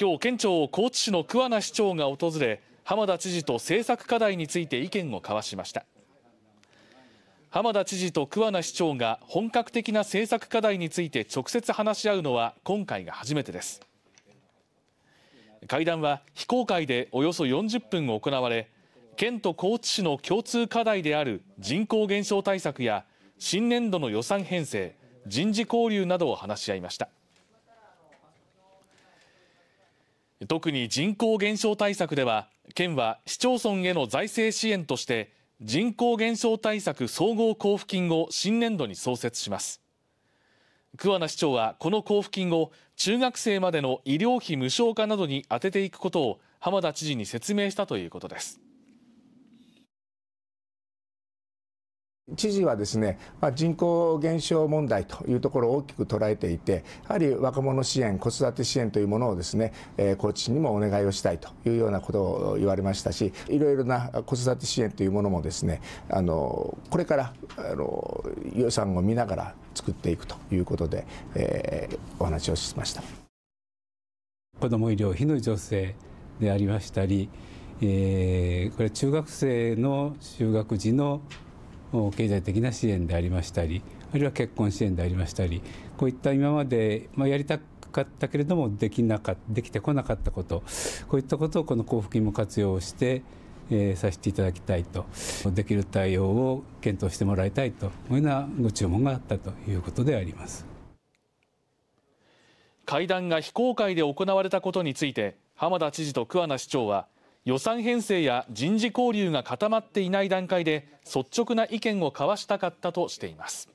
今日県庁を高知市の桑名市長が訪れ浜田知事と政策課題について意見を交わしました浜田知事と桑名市長が本格的な政策課題について直接話し合うのは今回が初めてです会談は非公開でおよそ40分行われ県と高知市の共通課題である人口減少対策や新年度の予算編成人事交流などを話し合いました特に人口減少対策では県は市町村への財政支援として人口減少対策総合交付金を新年度に創設します桑名市長はこの交付金を中学生までの医療費無償化などに充てていくことを浜田知事に説明したということです知事はですね、まあ、人口減少問題というところを大きく捉えていて、やはり若者支援、子育て支援というものをですね、えー、高知市にもお願いをしたいというようなことを言われましたし、いろいろな子育て支援というものもですね、あのこれからあの予算を見ながら作っていくということで、えー、お話をしました。子ども医療費の助成でありましたり、えー、これ中学生の就学時の経済的な支援でありましたりあるいは結婚支援でありましたりこういった今まで、まやりたかったけれどもできなかできてこなかったことこういったことをこの交付金も活用してえさせていただきたいとできる対応を検討してもらいたいというようなご注文があったということであります会談が非公開で行われたことについて浜田知事と桑名市長は予算編成や人事交流が固まっていない段階で率直な意見を交わしたかったとしています。